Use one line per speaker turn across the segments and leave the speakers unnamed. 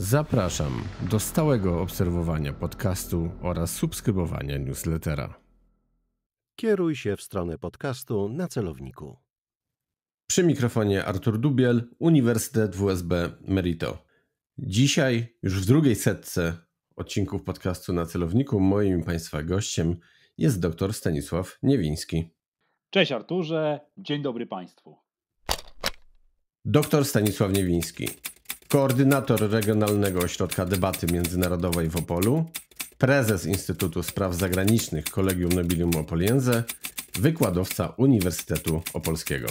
Zapraszam do stałego obserwowania podcastu oraz subskrybowania newslettera. Kieruj się w stronę podcastu na celowniku. Przy mikrofonie Artur Dubiel, Uniwersytet WSB Merito. Dzisiaj, już w drugiej setce odcinków podcastu na celowniku, moim Państwa gościem jest dr Stanisław Niewiński.
Cześć Arturze, dzień dobry Państwu.
Doktor Stanisław Niewiński, koordynator Regionalnego Ośrodka Debaty Międzynarodowej w Opolu, prezes Instytutu Spraw Zagranicznych Kolegium Nobilium Opoliense, wykładowca Uniwersytetu Opolskiego.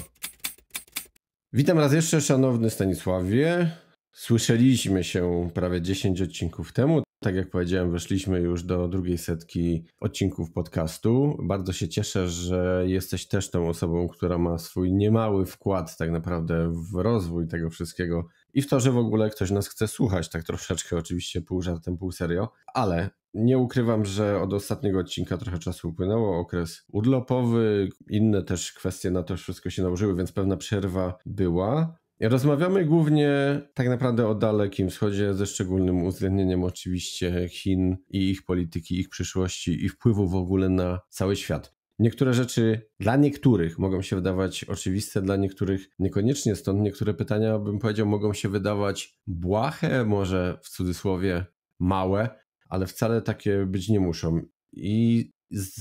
Witam raz jeszcze, szanowny Stanisławie. Słyszeliśmy się prawie 10 odcinków temu. Tak jak powiedziałem, weszliśmy już do drugiej setki odcinków podcastu. Bardzo się cieszę, że jesteś też tą osobą, która ma swój niemały wkład tak naprawdę w rozwój tego wszystkiego, i w to, że w ogóle ktoś nas chce słuchać, tak troszeczkę oczywiście pół żartem, pół serio, ale nie ukrywam, że od ostatniego odcinka trochę czasu upłynęło, okres urlopowy, inne też kwestie na to wszystko się nałożyły, więc pewna przerwa była. Rozmawiamy głównie tak naprawdę o Dalekim Wschodzie, ze szczególnym uwzględnieniem oczywiście Chin i ich polityki, ich przyszłości i wpływu w ogóle na cały świat. Niektóre rzeczy dla niektórych mogą się wydawać oczywiste, dla niektórych niekoniecznie, stąd niektóre pytania, bym powiedział, mogą się wydawać błahe, może w cudzysłowie małe, ale wcale takie być nie muszą. I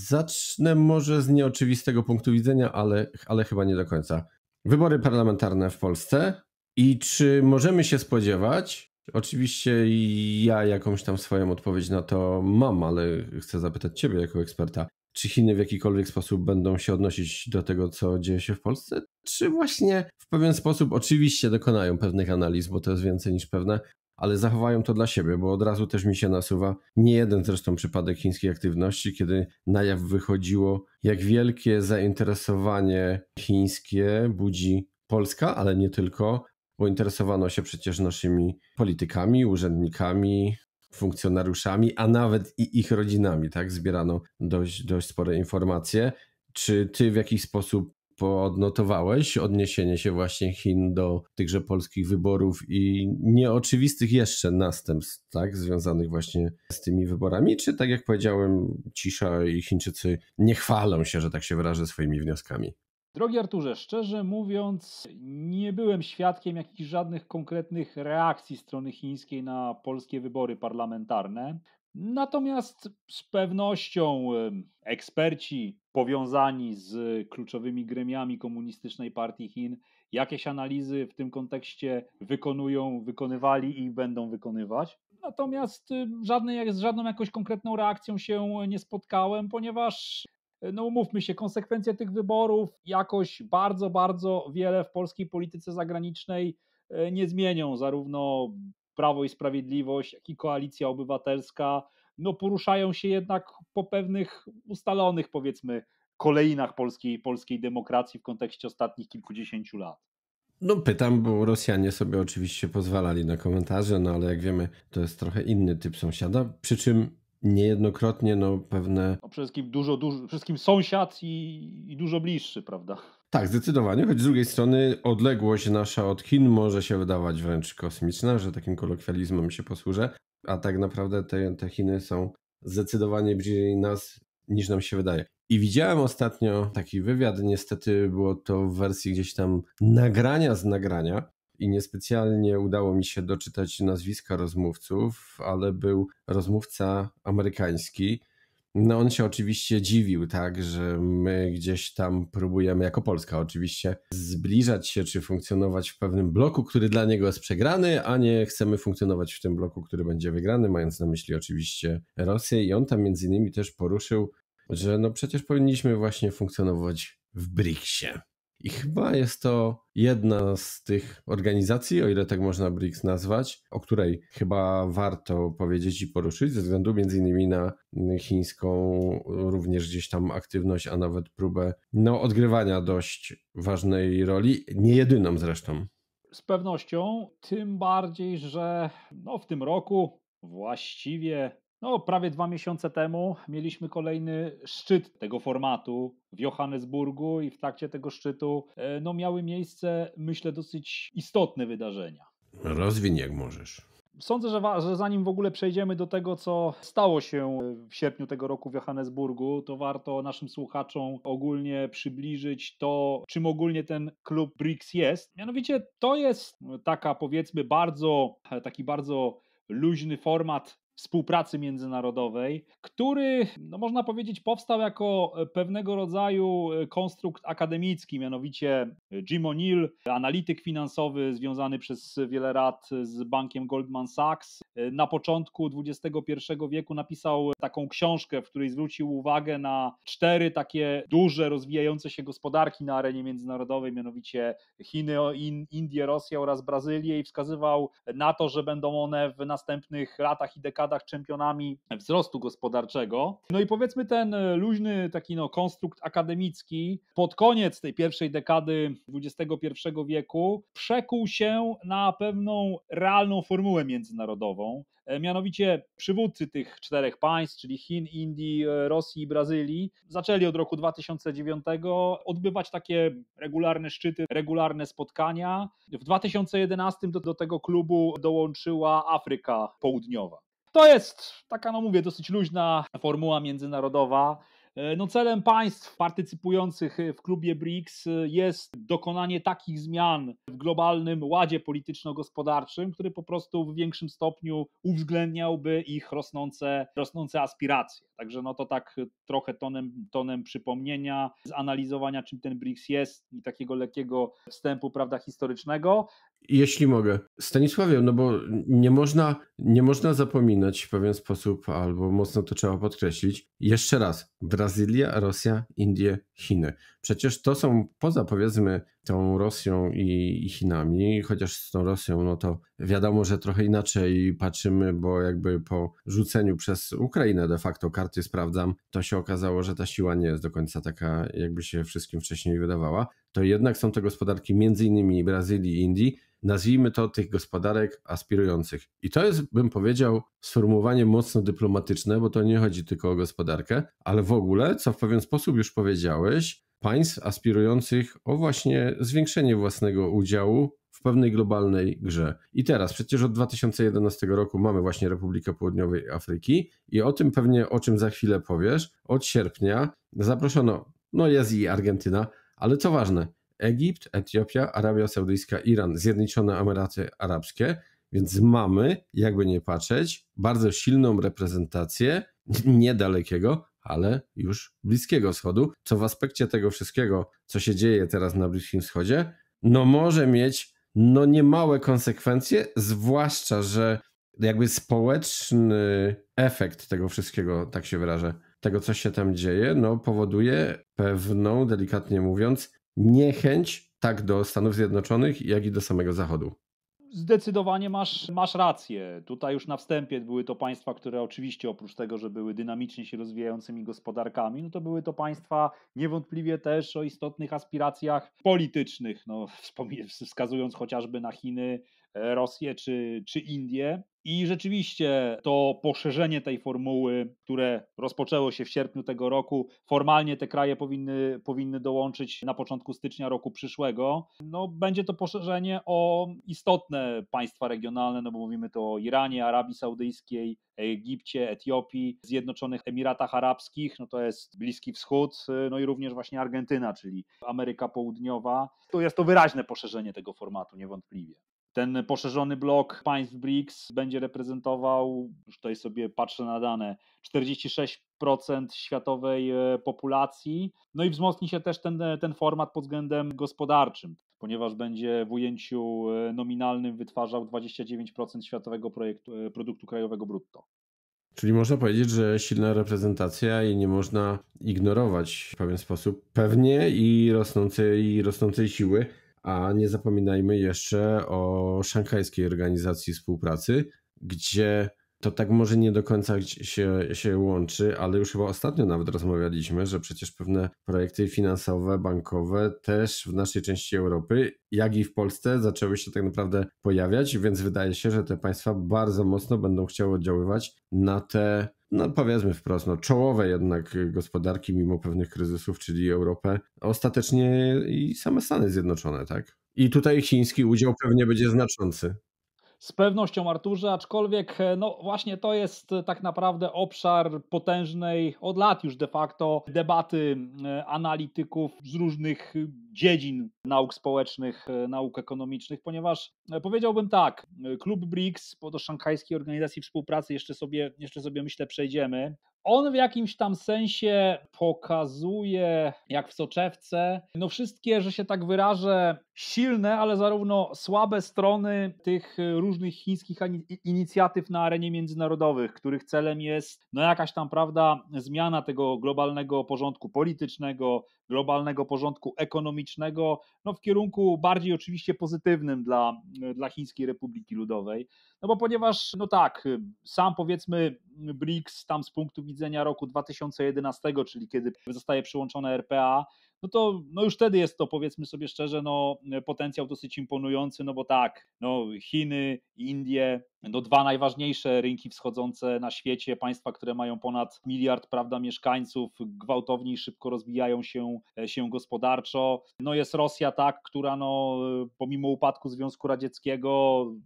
zacznę może z nieoczywistego punktu widzenia, ale, ale chyba nie do końca. Wybory parlamentarne w Polsce i czy możemy się spodziewać, Oczywiście ja jakąś tam swoją odpowiedź na to mam, ale chcę zapytać Ciebie jako eksperta czy Chiny w jakikolwiek sposób będą się odnosić do tego, co dzieje się w Polsce, czy właśnie w pewien sposób oczywiście dokonają pewnych analiz, bo to jest więcej niż pewne, ale zachowają to dla siebie, bo od razu też mi się nasuwa nie jeden zresztą przypadek chińskiej aktywności, kiedy na jaw wychodziło, jak wielkie zainteresowanie chińskie budzi Polska, ale nie tylko, bo interesowano się przecież naszymi politykami, urzędnikami, funkcjonariuszami, a nawet i ich rodzinami, tak? Zbierano dość, dość spore informacje. Czy ty w jakiś sposób podnotowałeś odniesienie się właśnie Chin do tychże polskich wyborów i nieoczywistych jeszcze następstw, tak, związanych właśnie z tymi wyborami? Czy tak jak powiedziałem, cisza i Chińczycy nie chwalą się, że tak się wyrażę, swoimi wnioskami?
Drogi Arturze, szczerze mówiąc, nie byłem świadkiem jakichś żadnych konkretnych reakcji strony chińskiej na polskie wybory parlamentarne. Natomiast z pewnością eksperci powiązani z kluczowymi gremiami Komunistycznej Partii Chin jakieś analizy w tym kontekście wykonują, wykonywali i będą wykonywać. Natomiast żadnej, z żadną jakąś konkretną reakcją się nie spotkałem, ponieważ no umówmy się, konsekwencje tych wyborów jakoś bardzo, bardzo wiele w polskiej polityce zagranicznej e, nie zmienią. Zarówno Prawo i Sprawiedliwość, jak i Koalicja Obywatelska, no poruszają się jednak po pewnych ustalonych, powiedzmy, kolejnach polskiej, polskiej demokracji w kontekście ostatnich kilkudziesięciu lat.
No pytam, bo Rosjanie sobie oczywiście pozwalali na komentarze, no ale jak wiemy, to jest trochę inny typ sąsiada. Przy czym niejednokrotnie no, pewne. No,
przede wszystkim dużo, dużo, przede wszystkim sąsiad i, i dużo bliższy, prawda?
Tak, zdecydowanie, choć z drugiej strony odległość nasza od Chin może się wydawać wręcz kosmiczna, że takim kolokwializmem się posłużę, a tak naprawdę te, te Chiny są zdecydowanie bliżej nas niż nam się wydaje. I widziałem ostatnio taki wywiad, niestety było to w wersji gdzieś tam nagrania z nagrania, i niespecjalnie udało mi się doczytać nazwiska rozmówców, ale był rozmówca amerykański. No on się oczywiście dziwił, tak, że my gdzieś tam próbujemy jako Polska oczywiście zbliżać się czy funkcjonować w pewnym bloku, który dla niego jest przegrany, a nie chcemy funkcjonować w tym bloku, który będzie wygrany, mając na myśli oczywiście Rosję i on tam między innymi też poruszył, że no przecież powinniśmy właśnie funkcjonować w BRICS-ie. I chyba jest to jedna z tych organizacji, o ile tak można BRICS nazwać, o której chyba warto powiedzieć i poruszyć, ze względu między innymi na chińską również gdzieś tam aktywność, a nawet próbę no, odgrywania dość ważnej roli, nie jedyną zresztą.
Z pewnością, tym bardziej, że no, w tym roku właściwie no, prawie dwa miesiące temu mieliśmy kolejny szczyt tego formatu w Johannesburgu i w trakcie tego szczytu e, no, miały miejsce, myślę, dosyć istotne wydarzenia.
Rozwin jak możesz.
Sądzę, że, że, zanim w ogóle przejdziemy do tego, co stało się w sierpniu tego roku w Johannesburgu, to warto naszym słuchaczom ogólnie przybliżyć to, czym ogólnie ten klub BRICS jest. Mianowicie to jest taka powiedzmy bardzo, taki bardzo luźny format współpracy międzynarodowej, który, no można powiedzieć, powstał jako e, pewnego rodzaju e, konstrukt akademicki, mianowicie e, Jim O'Neill, analityk finansowy związany przez wiele lat z bankiem Goldman Sachs, na początku XXI wieku napisał taką książkę, w której zwrócił uwagę na cztery takie duże, rozwijające się gospodarki na arenie międzynarodowej, mianowicie Chiny, Indie, Rosję oraz Brazylię i wskazywał na to, że będą one w następnych latach i dekadach olimpiadach czempionami wzrostu gospodarczego. No i powiedzmy ten e, luźny taki no, konstrukt akademicki pod koniec tej pierwszej dekady XXI wieku przekuł się na pewną realną formułę międzynarodową. E, mianowicie przywódcy tych czterech państw, czyli Chin, Indii, e, Rosji i Brazylii, zaczęli od roku 2009 odbywać takie regularne szczyty, regularne spotkania. W 2011 do, do tego klubu dołączyła Afryka Południowa. To jest taka, no mówię, dosyć luźna formuła międzynarodowa. E, no celem państw partycypujących w klubie BRICS jest dokonanie takich zmian w globalnym ładzie polityczno-gospodarczym, który po prostu w większym stopniu uwzględniałby ich rosnące, rosnące
aspiracje.
Także no to tak trochę tonem, tonem przypomnienia, zanalizowania czym ten BRICS jest i takiego lekkiego wstępu prawda, historycznego.
Jeśli mogę. Stanisławie, no bo nie można, nie można zapominać w pewien sposób, albo mocno to trzeba podkreślić. Jeszcze raz, Brazylia, Rosja, Indie, Chiny. Przecież to są poza powiedzmy tą Rosją i, Chinami, chociaż z tą Rosją, no to wiadomo, że trochę inaczej patrzymy, bo jakby po rzuceniu przez Ukrainę de facto karty sprawdzam, to się okazało, że ta siła nie jest do końca taka, jakby się wszystkim wcześniej wydawała. To jednak są te gospodarki między innymi Brazylii i Indii, nazwijmy to tych gospodarek aspirujących. I to jest, bym powiedział, sformułowanie mocno dyplomatyczne, bo to nie chodzi tylko o gospodarkę, ale w ogóle, co w pewien sposób już powiedziałeś, państw aspirujących o właśnie zwiększenie własnego udziału w pewnej globalnej grze. I teraz, przecież od 2011 roku mamy właśnie Republikę Południowej Afryki i o tym pewnie, o czym za chwilę powiesz, od sierpnia zaproszono, no jest i Argentyna, ale co ważne, Egipt, Etiopia, Arabia Saudyjska, Iran, Zjednoczone Emiraty Arabskie, więc mamy, jakby nie patrzeć, bardzo silną reprezentację niedalekiego, ale już Bliskiego Wschodu, co w aspekcie tego wszystkiego, co się dzieje teraz na Bliskim Wschodzie, no może mieć no niemałe konsekwencje, zwłaszcza, że jakby społeczny efekt tego wszystkiego, tak się wyrażę, tego co się tam dzieje, no powoduje pewną, delikatnie mówiąc, niechęć tak do Stanów Zjednoczonych, jak i do samego Zachodu.
Zdecydowanie masz, masz rację. Tutaj już na wstępie były to państwa, które oczywiście oprócz tego, że były dynamicznie się rozwijającymi gospodarkami, no to były to państwa niewątpliwie też o istotnych aspiracjach politycznych. No, wskazując chociażby na Chiny, Rosję czy, czy Indie. I rzeczywiście to poszerzenie tej formuły, które rozpoczęło się w sierpniu tego roku, formalnie te kraje powinny, powinny dołączyć na początku stycznia roku przyszłego. No, będzie to poszerzenie o istotne państwa regionalne, no bo mówimy to o Iranie, Arabii Saudyjskiej, Egipcie, Etiopii, Zjednoczonych Emiratach Arabskich, no to jest Bliski Wschód, no i również właśnie Argentyna, czyli Ameryka Południowa. To jest to wyraźne poszerzenie tego formatu, niewątpliwie. Ten poszerzony blok państw BRICS będzie reprezentował, już tutaj sobie patrzę na dane, 46% światowej e, populacji. No i wzmocni się też ten, e, ten format pod względem gospodarczym, ponieważ będzie w ujęciu e, nominalnym wytwarzał 29% światowego projektu, produktu krajowego brutto.
Czyli można powiedzieć, że silna reprezentacja i nie można ignorować w pewien sposób pewnie i rosnącej, i rosnącej siły a nie zapominajmy jeszcze o szanghajskiej organizacji współpracy, gdzie to tak może nie do końca się, się łączy, ale już chyba ostatnio nawet rozmawialiśmy, że przecież pewne projekty finansowe, bankowe też w naszej części Europy, jak i w Polsce, zaczęły się tak naprawdę pojawiać, więc wydaje się, że te państwa bardzo mocno będą chciały oddziaływać na te no powiedzmy wprost, no, czołowe jednak gospodarki mimo pewnych kryzysów, czyli Europę, ostatecznie i same Stany Zjednoczone, tak? I tutaj chiński udział pewnie będzie znaczący.
Z pewnością, Arturze, aczkolwiek e, no właśnie to jest e, tak naprawdę obszar potężnej od lat już de facto debaty e, analityków z różnych dziedzin nauk społecznych, nauk ekonomicznych, ponieważ powiedziałbym tak, klub BRICS, po Szanghajskiej Organizacji Współpracy jeszcze sobie, jeszcze sobie myślę przejdziemy, on w jakimś tam sensie pokazuje, jak w soczewce, no wszystkie, że się tak wyrażę, silne, ale zarówno słabe strony tych y, różnych chińskich inicjatyw na arenie międzynarodowych, których celem jest no jakaś tam prawda zmiana tego globalnego porządku politycznego, globalnego porządku ekonomicznego, no w kierunku bardziej oczywiście pozytywnym dla, y, dla Chińskiej Republiki Ludowej. No bo ponieważ, no tak, y, sam powiedzmy BRICS tam z punktu widzenia roku 2011, czyli kiedy zostaje przyłączone RPA, no to no już wtedy jest to, powiedzmy sobie szczerze, no, e, potencjał dosyć imponujący, no bo tak, no, Chiny, Indie, no dwa najważniejsze rynki wschodzące na świecie, państwa, które mają ponad miliard prawda, mieszkańców, gwałtownie i szybko rozwijają się, e, się gospodarczo. No jest Rosja, tak, która no, e, pomimo upadku Związku Radzieckiego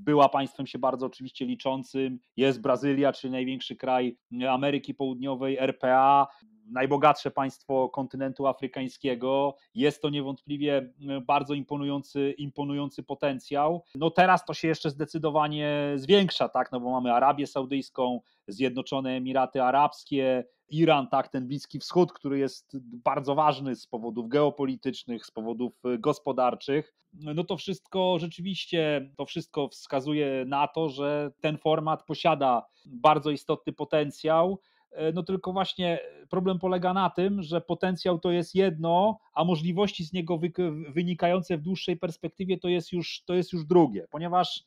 była państwem się bardzo oczywiście liczącym. Jest Brazylia, czyli największy kraj Ameryki Południowej, RPA najbogatsze państwo kontynentu afrykańskiego. Jest to niewątpliwie mm, bardzo imponujący, imponujący potencjał. No teraz to się jeszcze zdecydowanie zwiększa, tak, no bo mamy Arabię Saudyjską, Zjednoczone Emiraty Arabskie, Iran, tak, ten Bliski Wschód, który jest bardzo ważny z powodów geopolitycznych, z powodów y, gospodarczych. No to wszystko rzeczywiście, to wszystko wskazuje na to, że ten format posiada bardzo istotny potencjał. E, no tylko właśnie problem polega na tym, że potencjał to jest jedno, a możliwości z niego wynikające w dłuższej perspektywie to jest już, to jest już drugie, ponieważ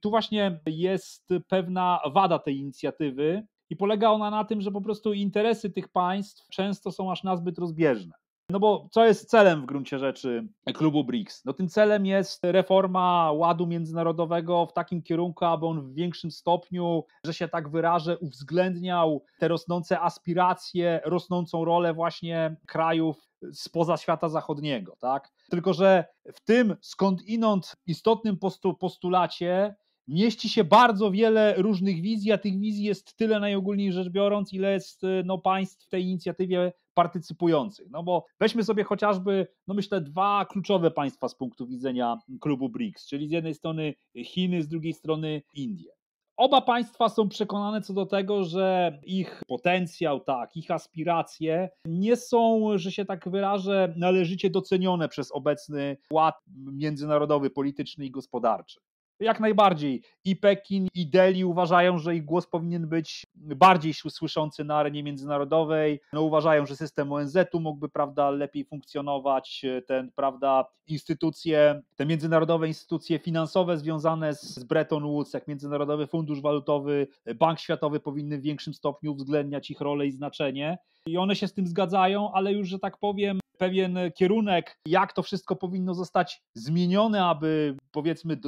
tu właśnie jest pewna wada tej inicjatywy i polega ona na tym, że po prostu interesy tych państw często są aż nazbyt rozbieżne. No bo co jest celem w gruncie rzeczy klubu BRICS? No tym celem jest reforma ładu międzynarodowego w takim kierunku, aby on w większym stopniu, że się tak wyrażę, uwzględniał te rosnące aspiracje, rosnącą rolę właśnie krajów spoza świata zachodniego, tak? Tylko, że w tym skądinąd istotnym postulacie mieści się bardzo wiele różnych wizji, a tych wizji jest tyle najogólniej rzecz biorąc, ile jest y, no, państw w tej inicjatywie partycypujących. No bo weźmy sobie chociażby, no myślę, dwa kluczowe państwa z punktu widzenia klubu BRICS, czyli z jednej strony Chiny, z drugiej strony Indie. Oba państwa są przekonane co do tego, że ich potencjał, tak, ich aspiracje nie są, że się tak wyrażę, należycie docenione przez obecny ład międzynarodowy, polityczny i gospodarczy. Jak najbardziej. I Pekin, i Delhi uważają, że ich głos powinien być bardziej słyszący na arenie międzynarodowej. No, uważają, że system ONZ-u mógłby prawda, lepiej funkcjonować, e, ten, prawda, instytucje, te międzynarodowe instytucje finansowe związane z Bretton Woods, jak Międzynarodowy Fundusz Walutowy, e, Bank Światowy powinny w większym stopniu uwzględniać ich rolę i znaczenie i one się z tym zgadzają, ale już, że tak powiem, pewien kierunek, jak to wszystko powinno zostać zmienione, aby powiedzmy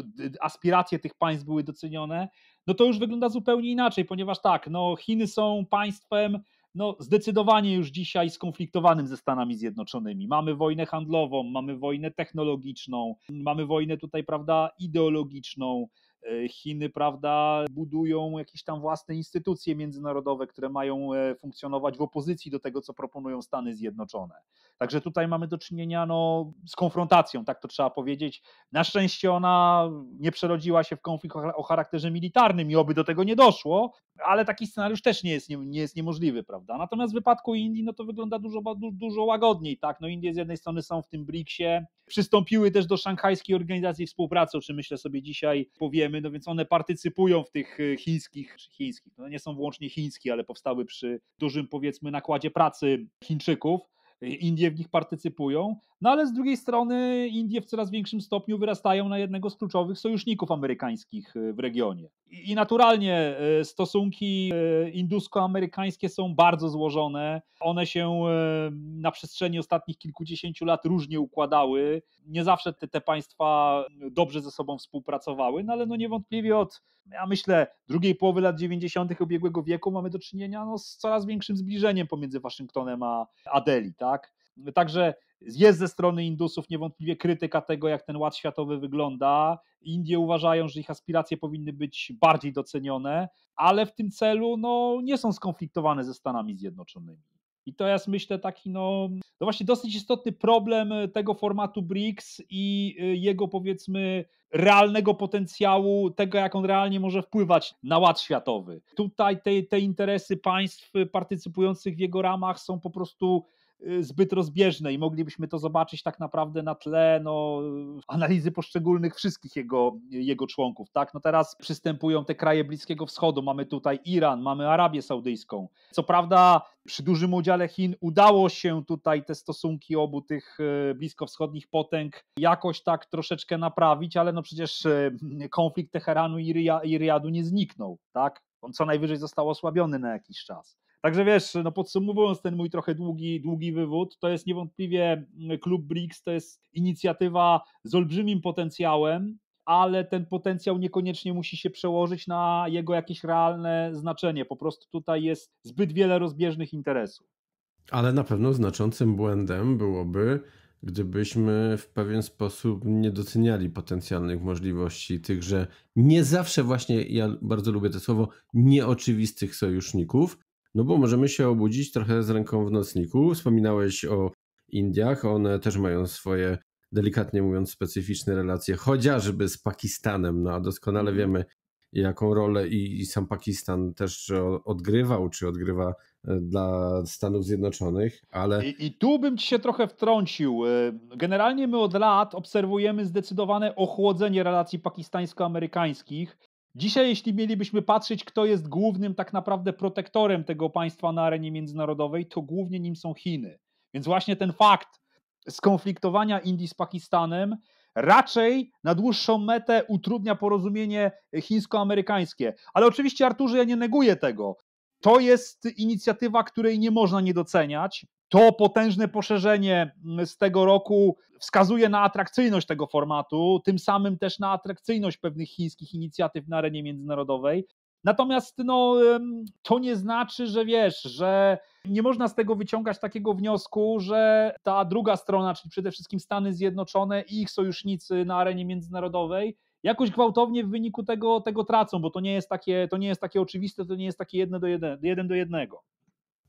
aspiracje tych państw były docenione, no to już wygląda zupełnie inaczej, ponieważ tak, no Chiny są państwem no zdecydowanie już dzisiaj skonfliktowanym ze Stanami Zjednoczonymi. Mamy wojnę handlową, mamy wojnę technologiczną, mamy wojnę tutaj, prawda, ideologiczną. E, Chiny, prawda, budują jakieś tam własne instytucje międzynarodowe, które mają e, funkcjonować w opozycji do tego, co proponują Stany Zjednoczone. Także tutaj mamy do czynienia no, z konfrontacją, tak to trzeba powiedzieć. Na szczęście ona nie przerodziła się w konflikt o charakterze militarnym i oby do tego nie doszło, ale taki scenariusz też nie jest, nie, nie jest niemożliwy, prawda? Natomiast w wypadku Indii no to wygląda dużo, dużo łagodniej, tak? No Indie z jednej strony są w tym BRICS-ie, przystąpiły też do szanghajskiej organizacji współpracy, o czym myślę sobie dzisiaj powiemy, no więc one partycypują w tych y, chińskich, czy chińskich, no nie są wyłącznie chińskie, ale powstały przy dużym powiedzmy nakładzie pracy Chińczyków. Y, Indie w nich partycypują, no ale z drugiej strony Indie w coraz większym stopniu wyrastają na jednego z kluczowych sojuszników amerykańskich y, w regionie. I naturalnie e, stosunki e, indusko-amerykańskie są bardzo złożone. One się e, na przestrzeni ostatnich kilkudziesięciu lat różnie układały. Nie zawsze te, te państwa dobrze ze sobą współpracowały, no ale no niewątpliwie od, ja myślę, drugiej połowy lat 90. ubiegłego wieku mamy do czynienia no, z coraz większym zbliżeniem pomiędzy Waszyngtonem a Adeli. Tak? Także jest ze strony Indusów niewątpliwie krytyka tego, jak ten ład światowy wygląda. Indie uważają, że ich aspiracje powinny być bardziej docenione, ale w tym celu no, nie są skonfliktowane ze Stanami Zjednoczonymi. I to jest myślę taki no, no właśnie dosyć istotny problem e, tego formatu BRICS i e, jego powiedzmy realnego potencjału, tego jak on realnie może wpływać na ład światowy. Tutaj te, te interesy państw e, partycypujących w jego ramach są po prostu Y, zbyt rozbieżne i moglibyśmy to zobaczyć tak naprawdę na tle no, analizy poszczególnych wszystkich jego, jego członków. Tak? No teraz przystępują te kraje Bliskiego Wschodu, mamy tutaj Iran, mamy Arabię Saudyjską. Co prawda przy dużym udziale Chin udało się tutaj te stosunki obu tych y, bliskowschodnich potęg jakoś tak troszeczkę naprawić, ale no przecież y, konflikt Teheranu i, Riyadu nie zniknął, tak? On co najwyżej został osłabiony na jakiś czas. Także wiesz, no podsumowując ten mój trochę długi, długi wywód, to jest niewątpliwie mm, klub BRICS, to jest inicjatywa z olbrzymim potencjałem, ale ten potencjał niekoniecznie musi się przełożyć na jego jakieś realne znaczenie. Po prostu tutaj jest zbyt wiele rozbieżnych interesów.
Ale na pewno znaczącym błędem byłoby, gdybyśmy w pewien sposób nie doceniali potencjalnych możliwości tychże nie zawsze właśnie, ja bardzo lubię to słowo, nieoczywistych sojuszników, no bo możemy się obudzić trochę z ręką w nocniku. Wspominałeś o Indiach, one też mają swoje, delikatnie mówiąc, specyficzne relacje, chociażby z Pakistanem, no a doskonale mhm. wiemy, jaką rolę i, i sam Pakistan też odgrywał, czy odgrywa e, dla Stanów Zjednoczonych, ale... I, I, tu bym ci się trochę wtrącił. E, generalnie my
od lat obserwujemy zdecydowane ochłodzenie relacji pakistańsko-amerykańskich. Dzisiaj, jeśli mielibyśmy patrzeć, kto jest głównym tak naprawdę protektorem tego państwa na arenie międzynarodowej, to głównie nim są Chiny. Więc właśnie ten fakt skonfliktowania Indii z Pakistanem raczej na dłuższą metę utrudnia porozumienie chińsko-amerykańskie. Ale oczywiście, Arturze, ja nie neguję tego. To jest inicjatywa, której nie można nie doceniać. To potężne poszerzenie mm, z tego roku wskazuje na atrakcyjność tego formatu, tym samym też na atrakcyjność pewnych chińskich inicjatyw na arenie międzynarodowej. Natomiast no, to nie znaczy, że wiesz, że nie można z tego wyciągać takiego wniosku, że ta druga strona, czyli przede wszystkim Stany Zjednoczone i ich sojusznicy na arenie międzynarodowej, jakoś gwałtownie w wyniku tego, tego tracą, bo to nie, jest takie, to nie jest takie oczywiste, to nie jest takie jedno do jeden, jeden do jednego.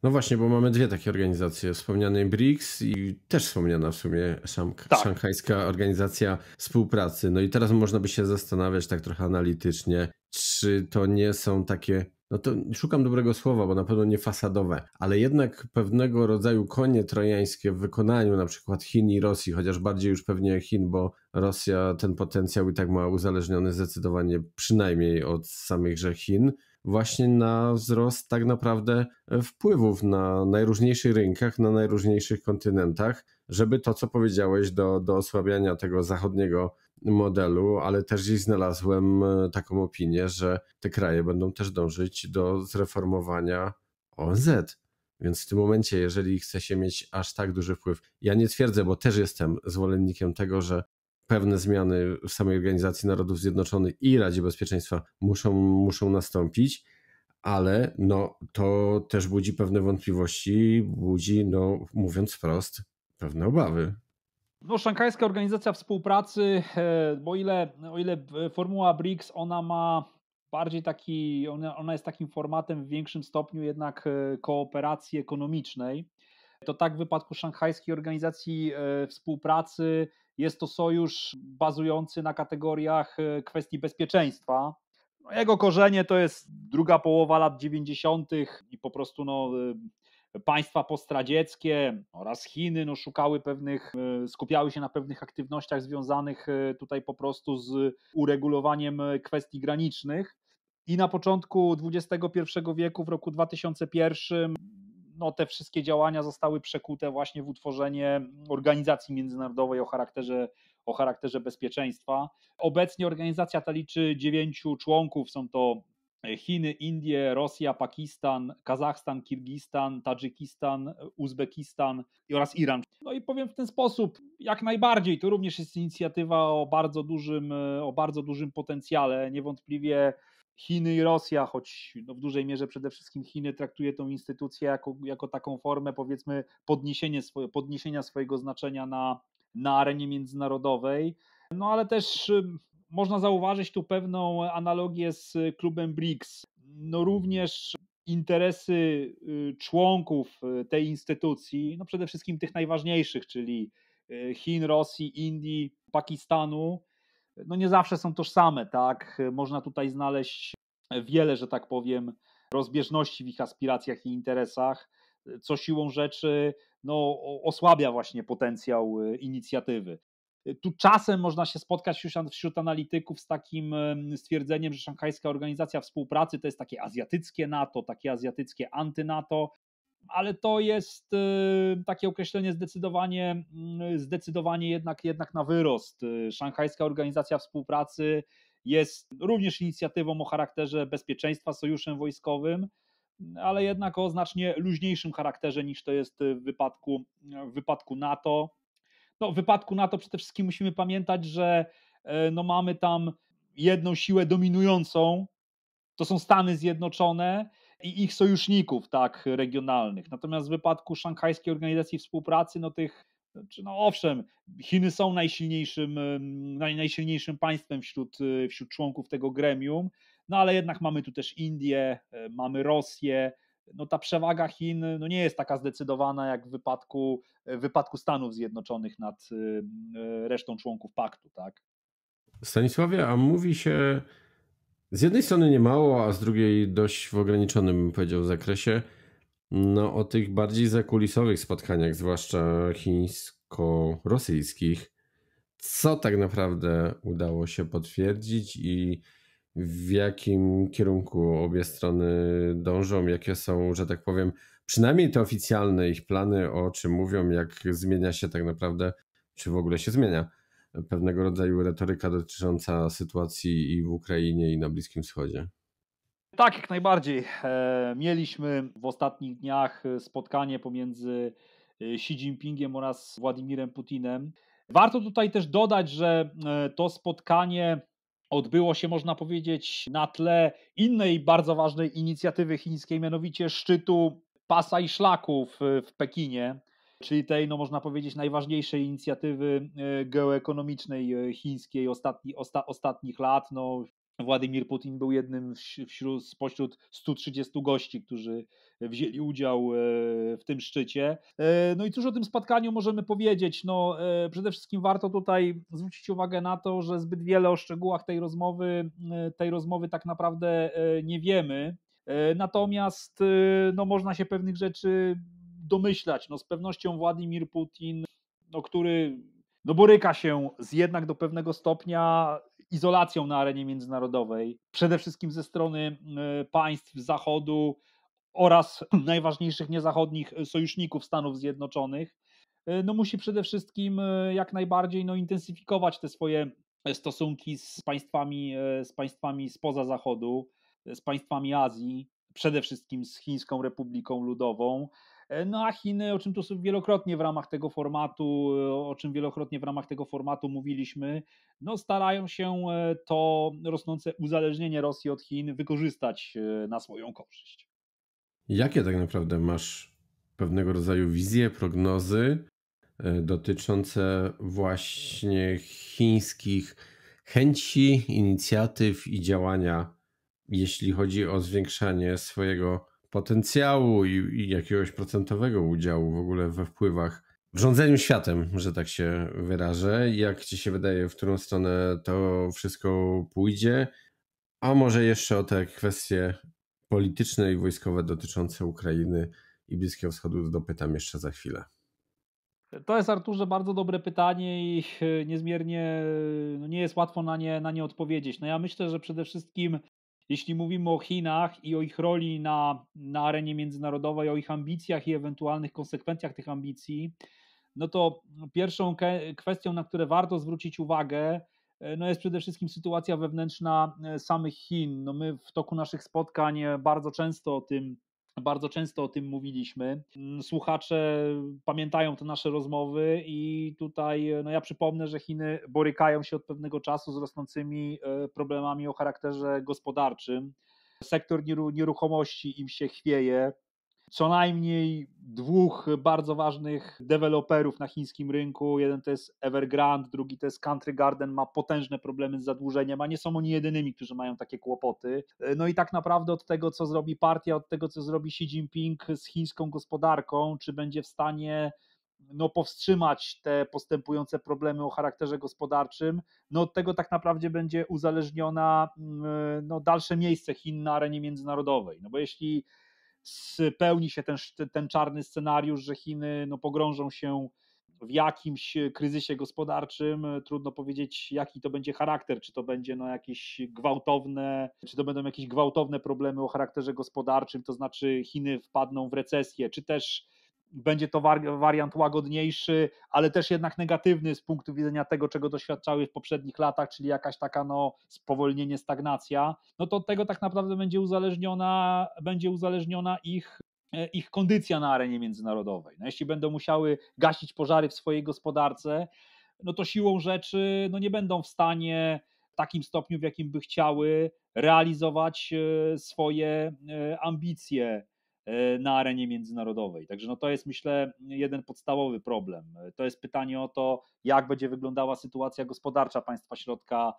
No właśnie, bo mamy dwie takie organizacje. Wspomniany BRICS i też wspomniana w sumie szank tak. szanghajska organizacja współpracy. No i teraz można by się zastanawiać tak trochę analitycznie, czy to nie są takie no to szukam dobrego słowa, bo na pewno nie fasadowe, ale jednak pewnego rodzaju konie trojańskie w wykonaniu na przykład Chin i Rosji, chociaż bardziej już pewnie Chin, bo Rosja ten potencjał i tak ma uzależniony zdecydowanie przynajmniej od samychże Chin, właśnie na wzrost tak naprawdę e, wpływów na najróżniejszych rynkach, na najróżniejszych kontynentach, żeby to, co powiedziałeś, do, do osłabiania tego zachodniego modelu, ale też gdzieś znalazłem e, taką opinię, że te kraje będą też dążyć do zreformowania ONZ. Więc w tym momencie, jeżeli chce się mieć aż tak duży wpływ, ja nie twierdzę, bo też jestem zwolennikiem tego, że pewne zmiany w samej Organizacji Narodów Zjednoczonych i Radzie Bezpieczeństwa muszą, muszą nastąpić, ale no, to też budzi pewne wątpliwości, budzi, no, mówiąc wprost, pewne obawy.
No, Szanghajska Organizacja Współpracy, e, bo ile, o ile e, formuła BRICS, ona ma bardziej taki, ona, ona jest takim formatem w większym stopniu jednak e, kooperacji ekonomicznej, to tak w wypadku Szanghajskiej Organizacji Współpracy jest to sojusz bazujący na kategoriach e, kwestii bezpieczeństwa. No, jego korzenie to jest druga połowa lat 90. i po prostu no, e, państwa postradzieckie oraz Chiny no, szukały pewnych, e, skupiały się na pewnych aktywnościach związanych tutaj po prostu z uregulowaniem kwestii granicznych. I na początku XXI wieku, w roku 2001, no, te wszystkie działania zostały przekute właśnie w utworzenie organizacji międzynarodowej o charakterze, o charakterze bezpieczeństwa. Obecnie organizacja ta liczy dziewięciu członków, są to Chiny, Indie, Rosja, Pakistan, Kazachstan, Kirgistan, Tadżykistan, Uzbekistan oraz Iran. No i powiem w ten sposób, jak najbardziej, to również jest inicjatywa o bardzo dużym, o bardzo dużym potencjale. Niewątpliwie Chiny i Rosja, choć no w dużej mierze przede wszystkim Chiny traktuje tą instytucję jako, jako taką formę powiedzmy podniesienie podniesienia swojego znaczenia na, na arenie międzynarodowej. No ale też można zauważyć tu pewną analogię z klubem BRICS. No również interesy y, członków y, tej instytucji, no przede wszystkim tych najważniejszych, czyli y, Chin, Rosji, Indii, Pakistanu, no nie zawsze są tożsame, tak? Można tutaj znaleźć wiele, że tak powiem, rozbieżności w ich aspiracjach i interesach, co siłą rzeczy no, osłabia właśnie potencjał e, inicjatywy. Tu czasem można się spotkać wśród analityków z takim stwierdzeniem, że Szanghajska Organizacja Współpracy to jest takie azjatyckie NATO, takie azjatyckie antynato, ale to jest y, takie określenie zdecydowanie, mm, zdecydowanie jednak, jednak na wyrost. Y, Szanghajska Organizacja Współpracy jest również inicjatywą o charakterze bezpieczeństwa sojuszem wojskowym, ale jednak o znacznie luźniejszym charakterze niż to jest y, w wypadku, w wypadku NATO. No, w wypadku NATO przede wszystkim musimy pamiętać, że no, mamy tam jedną siłę dominującą, to są Stany Zjednoczone, i ich sojuszników, tak, regionalnych. Natomiast w wypadku Szanghajskiej Organizacji Współpracy, no tych znaczy, no owszem, Chiny są najsilniejszym, naj, najsilniejszym państwem wśród, e, wśród członków tego gremium, no ale jednak mamy tu też Indię, e, mamy Rosję. No ta przewaga Chin no nie jest taka zdecydowana jak w wypadku, e, w wypadku Stanów Zjednoczonych nad resztą członków paktu. Tak?
Stanisławie, a mówi się z jednej strony nie mało, a z drugiej dość w ograniczonym, bym powiedział, zakresie. No, o tych bardziej zakulisowych spotkaniach, zwłaszcza chińsko-rosyjskich, co tak naprawdę udało się potwierdzić i w jakim kierunku obie strony dążą, jakie są, że tak powiem, przynajmniej te oficjalne ich plany, o czym mówią, jak zmienia się tak naprawdę, czy w ogóle się zmienia pewnego rodzaju retoryka dotycząca sytuacji i w Ukrainie, i na Bliskim Wschodzie.
Tak, jak najbardziej. E, mieliśmy w ostatnich dniach spotkanie pomiędzy e, Xi Jinpingiem oraz Władimirem Putinem. Warto tutaj też dodać, że e, to spotkanie odbyło się, można powiedzieć, na tle innej bardzo ważnej inicjatywy chińskiej, mianowicie szczytu pasa i szlaków w Pekinie czyli tej, no można powiedzieć, najważniejszej inicjatywy e, geoekonomicznej e, chińskiej ostatni, osta, ostatnich lat. No, Władimir Putin był jednym wśród, spośród 130 gości, którzy wzięli udział e, w tym szczycie. No i cóż o tym spotkaniu możemy powiedzieć? No, przede wszystkim warto tutaj zwrócić uwagę na to, że zbyt wiele o szczegółach tej rozmowy, tej rozmowy tak naprawdę nie wiemy. Natomiast no, można się pewnych rzeczy domyślać, no z pewnością Władimir Putin, no, który no, boryka się z jednak do pewnego stopnia izolacją na arenie międzynarodowej, przede wszystkim ze strony y, państw Zachodu oraz najważniejszych niezachodnich y, sojuszników Stanów Zjednoczonych, y, no musi przede wszystkim jak najbardziej no, intensyfikować te swoje stosunki z państwami, z państwami spoza Zachodu, z państwami Azji, przede wszystkim z Chińską Republiką Ludową, E, no a Chiny, o czym tu wielokrotnie w ramach tego formatu, e, o czym wielokrotnie w ramach tego formatu mówiliśmy, no starają się e, to rosnące uzależnienie Rosji od Chin wykorzystać na swoją korzyść.
Jakie tak naprawdę masz pewnego rodzaju wizje, prognozy dotyczące właśnie chińskich chęci, inicjatyw i działania, jeśli chodzi o zwiększanie swojego potencjału i, i jakiegoś procentowego udziału w ogóle we wpływach w rządzeniu światem, że tak się wyrażę. Jak ci się wydaje, w którą stronę to wszystko pójdzie? A może jeszcze o te kwestie polityczne i wojskowe dotyczące Ukrainy i Bliskiego Wschodu dopytam jeszcze za chwilę.
To jest Arturze bardzo dobre pytanie i niezmiernie no nie jest łatwo na nie, na nie odpowiedzieć. No ja myślę, że przede wszystkim jeśli mówimy o Chinach i o ich roli na, na arenie międzynarodowej, o ich ambicjach i ewentualnych konsekwencjach tych ambicji, no to pierwszą kwestią, na które warto zwrócić uwagę, e, no jest przede wszystkim sytuacja wewnętrzna e, samych Chin. No my w toku naszych spotkań e, bardzo często o tym bardzo często o tym mówiliśmy. Mm, słuchacze pamiętają te nasze rozmowy i tutaj e, no ja przypomnę, że Chiny borykają się od pewnego czasu z rosnącymi e, problemami o charakterze gospodarczym. Sektor nieruchomości im się chwieje, co najmniej dwóch bardzo ważnych deweloperów na chińskim rynku. Jeden to jest Evergrande, drugi to jest Country Garden, ma potężne problemy z zadłużeniem, a nie są oni jedynymi, którzy mają takie kłopoty. No i tak naprawdę od tego, co zrobi partia, od tego, co zrobi Xi Jinping z chińską gospodarką, czy będzie w stanie no, powstrzymać te postępujące problemy o charakterze gospodarczym, no od tego tak naprawdę będzie uzależniona mm, no, dalsze miejsce Chin na arenie międzynarodowej. No bo jeśli spełni się ten, ten czarny scenariusz, że Chiny no, pogrążą się w jakimś kryzysie gospodarczym. Trudno powiedzieć, jaki to będzie charakter, czy to będzie no, jakieś gwałtowne, czy to będą jakieś gwałtowne problemy o charakterze gospodarczym, to znaczy Chiny wpadną w recesję, czy też będzie to wariant łagodniejszy, ale też jednak negatywny z punktu widzenia tego, czego doświadczały w poprzednich latach, czyli jakaś taka no, spowolnienie, stagnacja, no to od tego tak naprawdę będzie uzależniona, będzie uzależniona ich e, ich kondycja na arenie międzynarodowej. No, jeśli będą musiały gasić pożary w swojej gospodarce, no to siłą rzeczy no nie będą w stanie w takim stopniu, w jakim by chciały, realizować e, swoje e, ambicje E, na arenie międzynarodowej. Także no to jest myślę jeden podstawowy problem. To jest pytanie o to, jak będzie wyglądała sytuacja gospodarcza państwa środka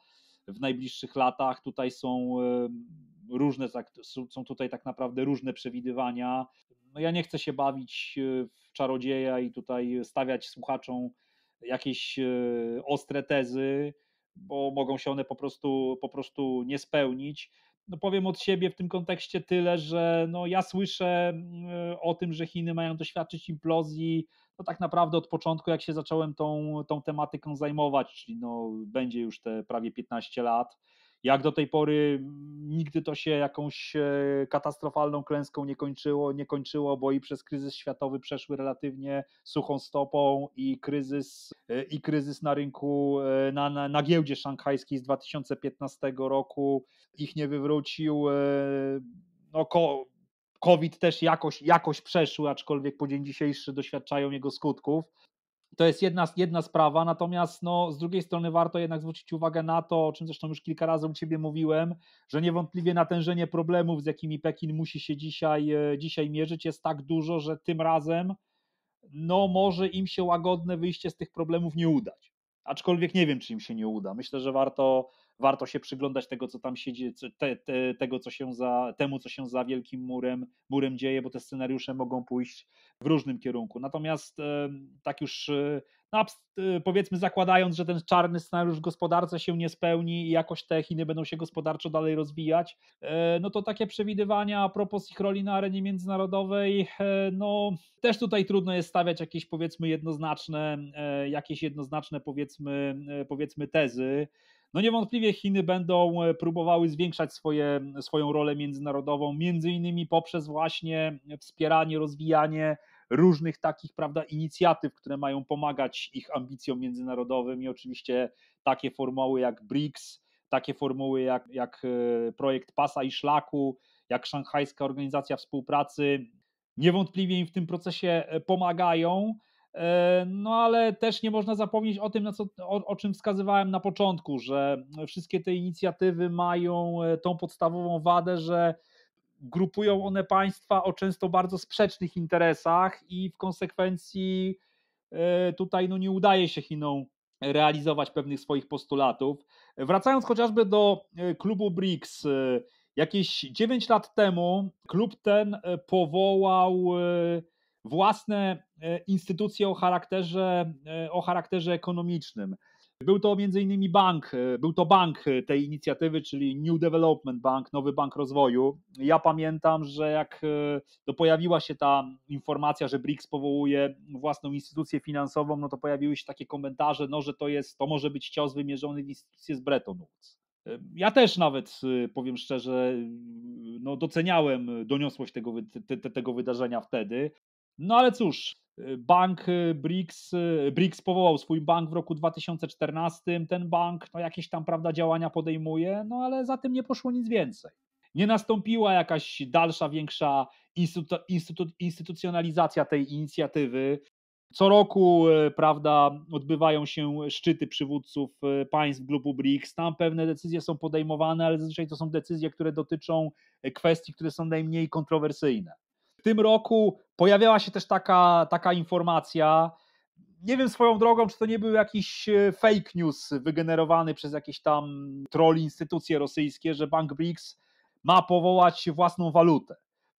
w najbliższych latach. Tutaj są e, różne, są tutaj tak naprawdę różne przewidywania. No ja nie chcę się bawić e, w czarodzieja i tutaj stawiać słuchaczom jakieś ostre tezy, bo mogą się one po prostu, po prostu nie spełnić no powiem od siebie w tym kontekście tyle, że no ja słyszę e, o tym, że Chiny mają doświadczyć implozji, no tak naprawdę od początku, jak się zacząłem tą, tą tematyką zajmować, czyli no będzie już te prawie 15 lat. Jak do tej pory nigdy to się jakąś e, katastrofalną klęską nie kończyło, nie kończyło, bo i przez kryzys światowy przeszły relatywnie suchą stopą i kryzys, e, i kryzys na rynku, e, na, na, na giełdzie szanghajskiej z 2015 roku ich nie wywrócił. No, ko, COVID też jakoś, jakoś przeszły, aczkolwiek po dzień dzisiejszy doświadczają jego skutków. To jest jedna, jedna sprawa, natomiast no, z drugiej strony warto jednak zwrócić uwagę na to, o czym zresztą już kilka razy u Ciebie mówiłem, że niewątpliwie natężenie problemów, z jakimi Pekin musi się dzisiaj, e, dzisiaj mierzyć, jest tak dużo, że tym razem no, może im się łagodne wyjście z tych problemów nie udać. Aczkolwiek nie wiem, czy im się nie uda. Myślę, że warto, warto się przyglądać tego, co tam siedzi, te, te, tego, co się za, temu, co się za wielkim murem, murem dzieje, bo te scenariusze mogą pójść w różnym kierunku. Natomiast tak już e, no, e, powiedzmy zakładając, że ten czarny scenariusz w gospodarce się nie spełni i jakoś te Chiny będą się gospodarczo dalej rozwijać, e, no to takie przewidywania a propos ich roli na arenie międzynarodowej, no też tutaj trudno jest stawiać jakieś powiedzmy jednoznaczne, jakieś jednoznaczne powiedzmy, powiedzmy tezy. No niewątpliwie Chiny będą e, próbowały zwiększać swoje, swoją rolę międzynarodową, między innymi poprzez właśnie wspieranie, rozwijanie różnych takich prawda, inicjatyw, które mają pomagać ich ambicjom międzynarodowym i oczywiście takie formuły jak BRICS, takie formuły jak, jak e, projekt Pasa i Szlaku, jak Szanghajska Organizacja Współpracy niewątpliwie im w tym procesie e, pomagają. E, no ale też nie można zapomnieć o tym, co, o, o czym wskazywałem na początku, że wszystkie te inicjatywy mają e, tą podstawową wadę, że grupują one państwa o często bardzo sprzecznych interesach i w konsekwencji e, tutaj no, nie udaje się Chinom realizować pewnych swoich postulatów. Wracając chociażby do klubu BRICS, jakieś 9 lat temu klub ten powołał własne e, instytucje o charakterze, e, o charakterze ekonomicznym. Był to m.in. bank, e, był to bank tej inicjatywy, czyli New Development Bank, Nowy Bank Rozwoju. Ja pamiętam, że jak to pojawiła się ta informacja, że BRICS powołuje własną instytucję finansową, no to pojawiły się takie komentarze, no, że to, jest, to może być cios wymierzony w instytucję z Bretton Woods. Ja też nawet, powiem szczerze, no doceniałem doniosłość tego, te, tego wydarzenia wtedy. No ale cóż, y, bank BRICS, y, BRICS y, powołał swój bank w roku 2014. Ten bank no, jakieś tam prawda działania podejmuje, no ale za tym nie poszło nic więcej. Nie nastąpiła jakaś dalsza, większa instytu, instytu, instytucjonalizacja tej inicjatywy. Co roku, prawda, odbywają się szczyty przywódców państw grupu BRICS. Tam pewne decyzje są podejmowane, ale zazwyczaj to są decyzje, które dotyczą kwestii, które są najmniej kontrowersyjne. W tym roku pojawiała się też taka, taka informacja. Nie wiem swoją drogą, czy to nie był jakiś e, fake news wygenerowany przez jakieś tam troli instytucje rosyjskie, że Bank BRICS ma powołać własną walutę.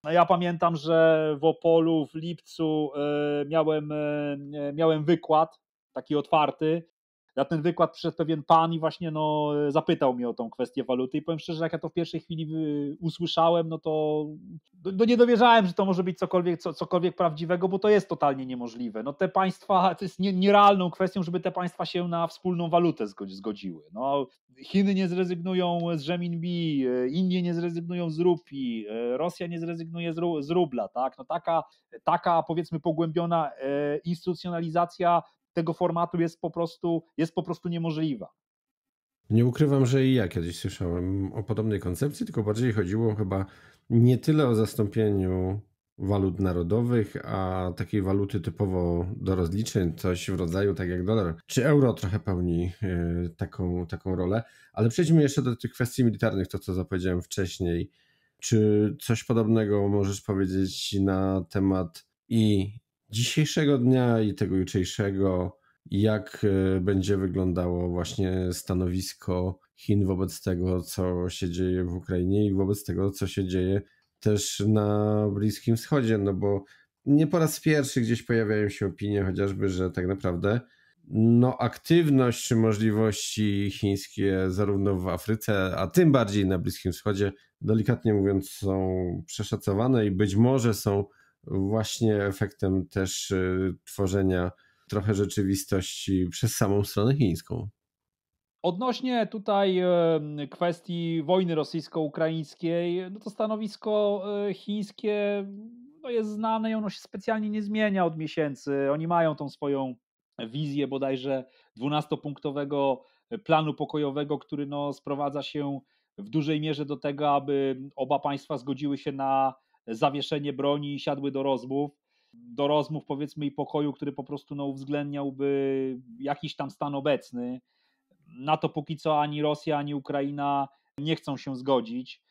No, ja pamiętam, że w Opolu w lipcu e, miałem, e, miałem wykład taki otwarty na ten wykład przyszedł pewien pan i właśnie no, zapytał mnie o tą kwestię waluty i powiem szczerze, jak ja to w pierwszej chwili y, usłyszałem, no to no, no nie dowierzałem, że to może być cokolwiek, co, cokolwiek prawdziwego, bo to jest totalnie niemożliwe. No te państwa, to jest nierealną kwestią, żeby te państwa się na wspólną walutę zgodziły. No, Chiny nie zrezygnują z renminbi, y, Indie nie zrezygnują z rupi, y, Rosja nie zrezygnuje z, rubla, tak? No taka, taka powiedzmy pogłębiona e, instytucjonalizacja tego formatu jest po prostu, jest po prostu niemożliwa.
Nie ukrywam, że i ja kiedyś słyszałem o podobnej koncepcji, tylko bardziej chodziło chyba nie tyle o zastąpieniu walut narodowych, a takiej waluty typowo do rozliczeń, coś w rodzaju tak jak dolar czy euro trochę pełni y, taką, taką rolę. Ale przejdźmy jeszcze do tych kwestii militarnych, to co zapowiedziałem wcześniej. Czy coś podobnego możesz powiedzieć na temat i dzisiejszego dnia i tego jutrzejszego, jak e, będzie wyglądało właśnie stanowisko Chin wobec tego, co się dzieje w Ukrainie i wobec tego, co się dzieje też na Bliskim Wschodzie, no bo nie po raz pierwszy gdzieś pojawiają się opinie chociażby, że tak naprawdę no, aktywność czy możliwości chińskie zarówno w Afryce, a tym bardziej na Bliskim Wschodzie, delikatnie mówiąc, są przeszacowane i być może są właśnie efektem też y, tworzenia trochę rzeczywistości przez samą stronę chińską.
Odnośnie tutaj y, kwestii wojny rosyjsko-ukraińskiej, no to stanowisko y, chińskie no jest znane i ono się specjalnie nie zmienia od miesięcy. Oni mają tą swoją wizję bodajże 12-punktowego planu pokojowego, który no sprowadza się w dużej mierze do tego, aby oba państwa zgodziły się na zawieszenie broni i siadły do rozmów. Do rozmów powiedzmy i pokoju, który po prostu no, uwzględniałby jakiś tam stan obecny. Na to póki co ani Rosja, ani Ukraina nie chcą się zgodzić.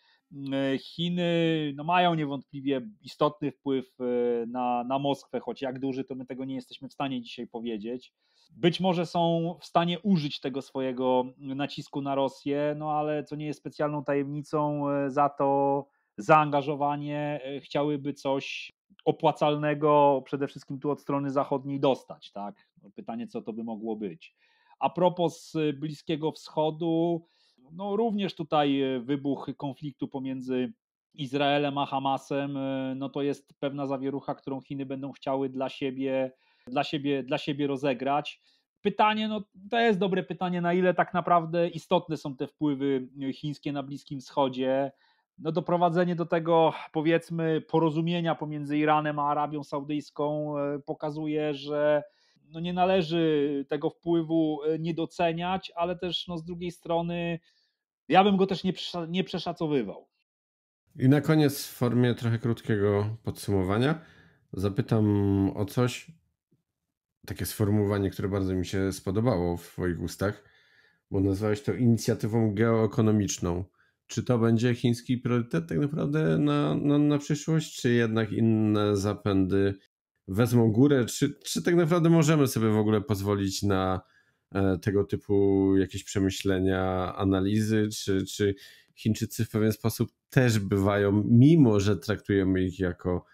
Chiny no, mają niewątpliwie istotny wpływ e, na, na Moskwę, choć jak duży, to my tego nie jesteśmy w stanie dzisiaj powiedzieć. Być może są w stanie użyć tego swojego nacisku na Rosję, no ale co nie jest specjalną tajemnicą, e, za to zaangażowanie e, chciałyby coś opłacalnego przede wszystkim tu od strony zachodniej dostać. Tak? No, pytanie, co to by mogło być. A propos e, Bliskiego Wschodu, no również tutaj e, wybuch konfliktu pomiędzy Izraelem a Hamasem, no to jest pewna zawierucha, którą Chiny będą chciały dla siebie, dla siebie, dla siebie rozegrać. Pytanie, no to jest dobre pytanie, na ile tak naprawdę istotne są te wpływy chińskie na Bliskim Wschodzie no, doprowadzenie do tego, powiedzmy, porozumienia pomiędzy Iranem a Arabią Saudyjską e, pokazuje, że no, nie należy tego wpływu e, nie doceniać, ale też no, z drugiej strony ja bym go też nie, nie przeszacowywał.
I na koniec, w formie trochę krótkiego podsumowania, zapytam o coś, takie sformułowanie, które bardzo mi się spodobało w Twoich ustach, bo nazwałeś to inicjatywą geoekonomiczną. Czy to będzie chiński priorytet tak naprawdę na, na, na przyszłość, czy jednak inne zapędy wezmą górę? Czy, czy tak naprawdę możemy sobie w ogóle pozwolić na e, tego typu jakieś przemyślenia, analizy, czy, czy Chińczycy w pewien sposób też bywają, mimo że traktujemy ich jako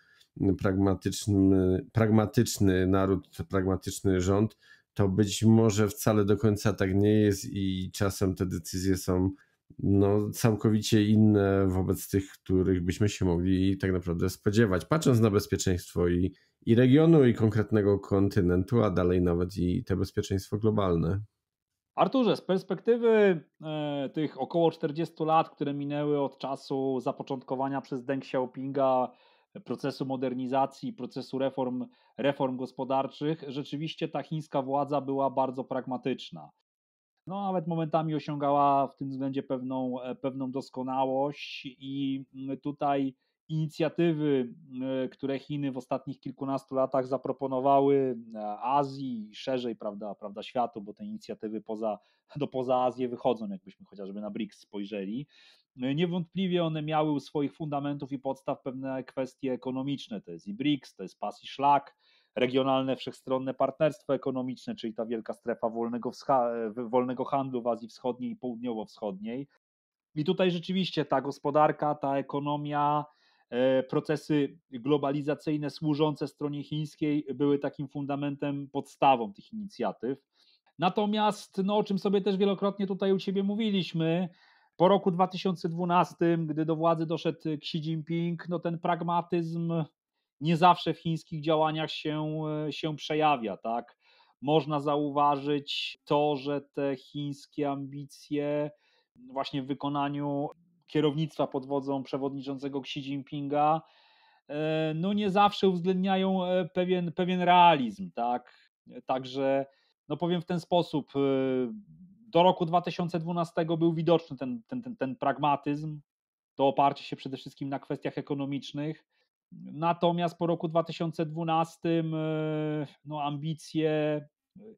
pragmatyczny, pragmatyczny naród, pragmatyczny rząd, to być może wcale do końca tak nie jest i czasem te decyzje są no, całkowicie inne wobec tych, których byśmy się mogli tak naprawdę spodziewać, patrząc na bezpieczeństwo i, i regionu, i konkretnego kontynentu, a dalej nawet i te bezpieczeństwo globalne.
Arturze, z perspektywy e, tych około 40 lat, które minęły od czasu zapoczątkowania przez Deng Xiaopinga procesu modernizacji, procesu reform, reform gospodarczych, rzeczywiście ta chińska władza była bardzo pragmatyczna no nawet momentami osiągała w tym względzie pewną, e, pewną doskonałość i mm, tutaj inicjatywy, e, które Chiny w ostatnich kilkunastu latach zaproponowały e, Azji i szerzej prawda, prawda, światu, bo te inicjatywy poza, do poza Azję wychodzą, jakbyśmy chociażby na BRICS spojrzeli. Niewątpliwie one miały u swoich fundamentów i podstaw pewne kwestie ekonomiczne, to jest i BRICS, to jest pas i szlak, regionalne, wszechstronne partnerstwo ekonomiczne, czyli ta wielka strefa wolnego, wolnego handlu w Azji Wschodniej i Południowo-Wschodniej. I tutaj rzeczywiście ta gospodarka, ta ekonomia, e, procesy globalizacyjne służące stronie chińskiej były takim fundamentem, podstawą tych inicjatyw. Natomiast, no, o czym sobie też wielokrotnie tutaj u Ciebie mówiliśmy, po roku 2012, gdy do władzy doszedł Xi Jinping, no ten pragmatyzm nie zawsze w chińskich działaniach się, e, się przejawia, tak? Można zauważyć to, że te chińskie ambicje właśnie w wykonaniu kierownictwa pod wodzą przewodniczącego Xi Jinpinga e, no nie zawsze uwzględniają e, pewien, pewien realizm, tak? Także no powiem w ten sposób, do roku 2012 był widoczny ten, ten, ten, ten pragmatyzm, to oparcie się przede wszystkim na kwestiach ekonomicznych, Natomiast po roku 2012 e, no, ambicje, e,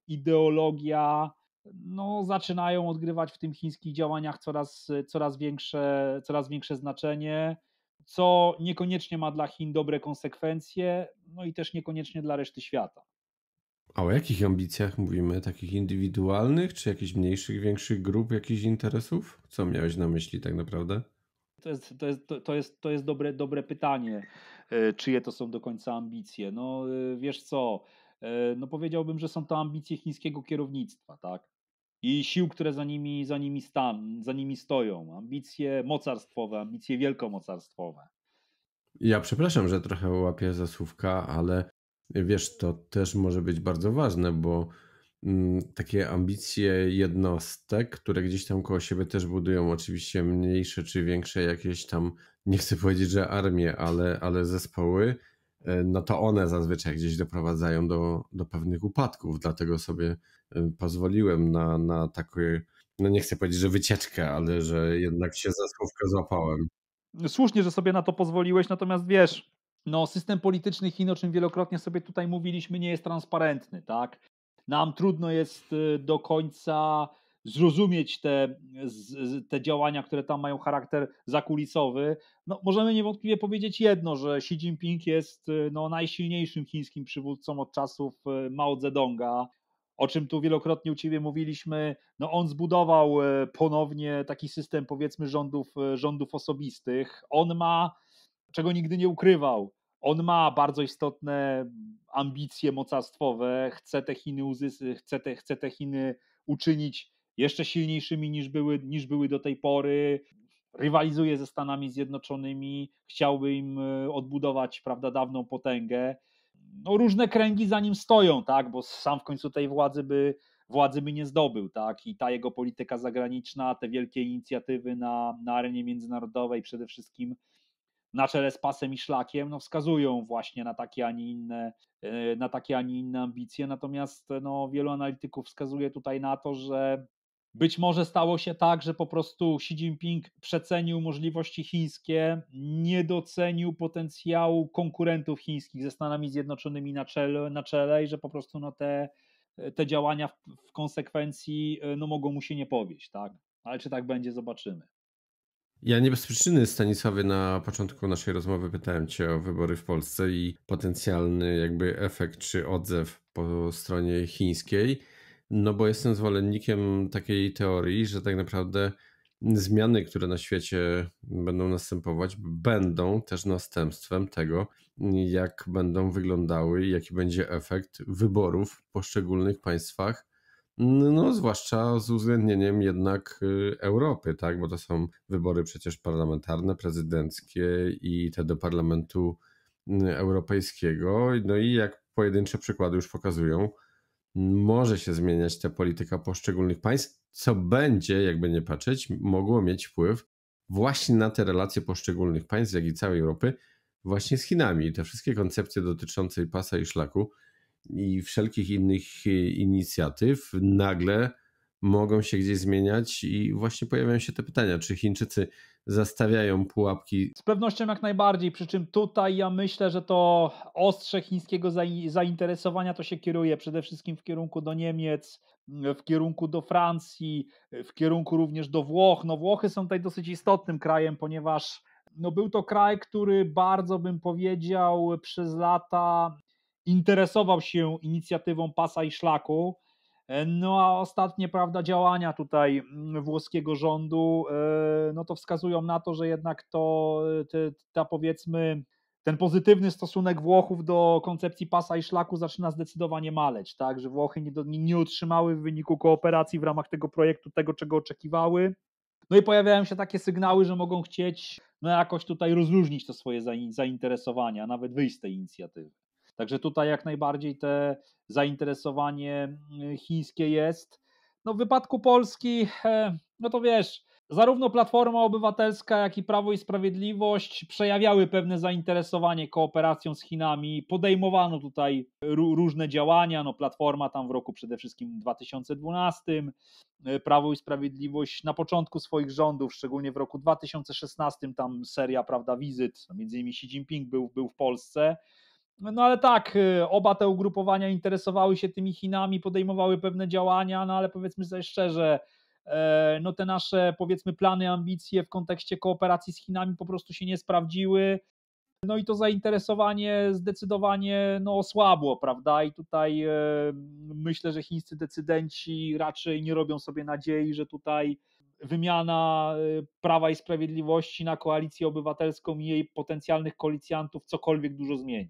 ideologia no, zaczynają odgrywać w tym chińskich działaniach coraz, coraz, większe, coraz większe znaczenie, co niekoniecznie ma dla Chin dobre konsekwencje, no i też niekoniecznie dla reszty świata.
A o jakich ambicjach mówimy? Takich indywidualnych, czy jakichś mniejszych, większych grup, jakichś interesów? Co miałeś na myśli tak naprawdę?
To jest, to jest, to jest, to jest dobre, dobre pytanie, e, czyje to są do końca ambicje. No e, wiesz co, e, no powiedziałbym, że są to ambicje chińskiego kierownictwa, tak? I sił, które za nimi, za nimi, stan, za nimi stoją. Ambicje mocarstwowe, ambicje wielkomocarstwowe.
Ja przepraszam, że trochę łapię za słówka, ale wiesz, to też może być bardzo ważne, bo Mm, takie ambicje jednostek, które gdzieś tam koło siebie też budują oczywiście mniejsze czy większe jakieś tam, nie chcę powiedzieć, że armie, ale, ale zespoły, e, no to one zazwyczaj gdzieś doprowadzają do, do pewnych upadków, dlatego sobie e, pozwoliłem na, na taką, no nie chcę powiedzieć, że wycieczkę, ale że jednak się za słówkę złapałem.
Słusznie, że sobie na to pozwoliłeś, natomiast wiesz, no system polityczny Chin, o czym wielokrotnie sobie tutaj mówiliśmy, nie jest transparentny, tak? nam trudno jest y, do końca zrozumieć te, te działania, które tam mają charakter zakulisowy. No, możemy niewątpliwie powiedzieć jedno, że Xi Jinping jest y, no, najsilniejszym chińskim przywódcą od czasów y, Mao Zedonga, o czym tu wielokrotnie u Ciebie mówiliśmy. No, on zbudował ponownie taki system powiedzmy rządów, rządów osobistych. On ma, czego nigdy nie ukrywał, on ma bardzo istotne ambicje mocarstwowe, chce te Chiny uzys- chce te, chce te Chiny uczynić jeszcze silniejszymi niż były, niż były do tej pory. Rywalizuje ze Stanami Zjednoczonymi, chciałby im e, odbudować prawda, dawną potęgę. No, różne kręgi za nim stoją, tak? bo sam w końcu tej władzy by, władzy by nie zdobył. Tak? I ta jego polityka zagraniczna, te wielkie inicjatywy na, na arenie międzynarodowej, przede wszystkim na czele z pasem i szlakiem, no wskazują właśnie na takie, a nie inne, e, na takie, a nie inne ambicje. Natomiast no, wielu analityków wskazuje tutaj na to, że być może stało się tak, że po prostu Xi Jinping przecenił możliwości chińskie, nie docenił potencjału konkurentów chińskich ze Stanami Zjednoczonymi na czele, na czele i że po prostu no, te, te działania w, w konsekwencji e, no, mogą mu się nie powieść. Tak? Ale czy tak będzie, zobaczymy.
Ja nie bez przyczyny, Stanisławie, na początku naszej rozmowy pytałem Cię o wybory w Polsce i potencjalny jakby efekt czy odzew po stronie chińskiej, no bo jestem zwolennikiem takiej teorii, że tak naprawdę zmiany, które na świecie będą następować, będą też następstwem tego, jak będą wyglądały i jaki będzie efekt wyborów w poszczególnych państwach no, zwłaszcza z uwzględnieniem jednak y, Europy, tak? Bo to są wybory przecież parlamentarne, prezydenckie i te do parlamentu mm, europejskiego. No i jak pojedyncze przykłady już pokazują, może się zmieniać ta polityka poszczególnych państw, co będzie, jakby nie patrzeć, mogło mieć wpływ właśnie na te relacje poszczególnych państw, jak i całej Europy, właśnie z Chinami. I te wszystkie koncepcje dotyczące pasa i szlaku i wszelkich innych e, inicjatyw nagle mogą się gdzieś zmieniać i właśnie pojawiają się te pytania, czy Chińczycy zastawiają pułapki. Z
pewnością jak najbardziej, przy czym tutaj ja myślę, że to ostrze chińskiego zainteresowania to się kieruje przede wszystkim w kierunku do Niemiec, w kierunku do Francji, w kierunku również do Włoch. No Włochy są tutaj dosyć istotnym krajem, ponieważ no był to kraj, który bardzo bym powiedział przez lata interesował się inicjatywą pasa i szlaku. E, no a ostatnie prawda, działania tutaj mm, włoskiego rządu e, no to wskazują na to, że jednak to e, ta powiedzmy ten pozytywny stosunek Włochów do koncepcji pasa i szlaku zaczyna zdecydowanie maleć, tak, że Włochy nie, nie otrzymały w wyniku kooperacji w ramach tego projektu tego, czego oczekiwały. No i pojawiają się takie sygnały, że mogą chcieć no jakoś tutaj rozluźnić to swoje zainteresowania, nawet wyjść z tej inicjatywy. Także tutaj jak najbardziej te zainteresowanie mm, chińskie jest. No w wypadku Polski, no to wiesz, zarówno Platforma Obywatelska, jak i Prawo i Sprawiedliwość przejawiały pewne zainteresowanie kooperacją z Chinami. Podejmowano tutaj różne działania. No, Platforma tam w roku przede wszystkim 2012, e, Prawo i Sprawiedliwość na początku swoich rządów, szczególnie w roku 2016, tam seria prawda, wizyt, no, między innymi Xi Jinping był, był w Polsce. No ale tak, y, oba te ugrupowania interesowały się tymi Chinami, podejmowały pewne działania, no ale powiedzmy sobie szczerze, e, no te nasze powiedzmy plany, ambicje w kontekście kooperacji z Chinami po prostu się nie sprawdziły. No i to zainteresowanie zdecydowanie no, osłabło, prawda? I tutaj e, myślę, że chińscy decydenci raczej nie robią sobie nadziei, że tutaj wymiana e, Prawa i Sprawiedliwości na koalicję obywatelską i jej potencjalnych koalicjantów cokolwiek dużo zmieni.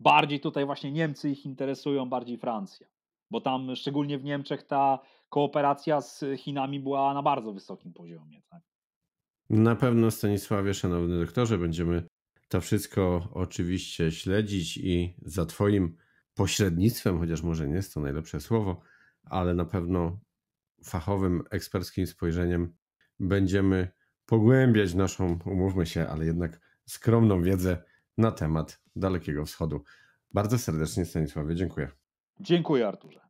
Bardziej tutaj właśnie Niemcy ich interesują, bardziej Francja. Bo tam, szczególnie w Niemczech, ta kooperacja z Chinami była na bardzo wysokim poziomie. Tak?
Na pewno, Stanisławie, szanowny doktorze, będziemy to wszystko oczywiście śledzić i za Twoim pośrednictwem, chociaż może nie jest to najlepsze słowo, ale na pewno fachowym, eksperckim spojrzeniem będziemy pogłębiać naszą, umówmy się, ale jednak skromną wiedzę na temat Dalekiego Wschodu. Bardzo serdecznie Stanisławie dziękuję. Dziękuję Arturze.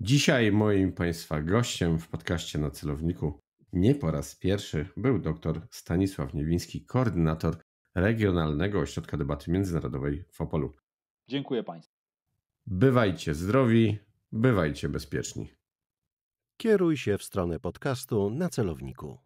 Dzisiaj moim Państwa gościem w podcaście na celowniku nie po raz pierwszy był dr Stanisław Niewiński, koordynator Regionalnego Ośrodka Debaty Międzynarodowej w Opolu.
Dziękuję Państwu.
Bywajcie zdrowi, bywajcie bezpieczni. Kieruj się w stronę podcastu na celowniku.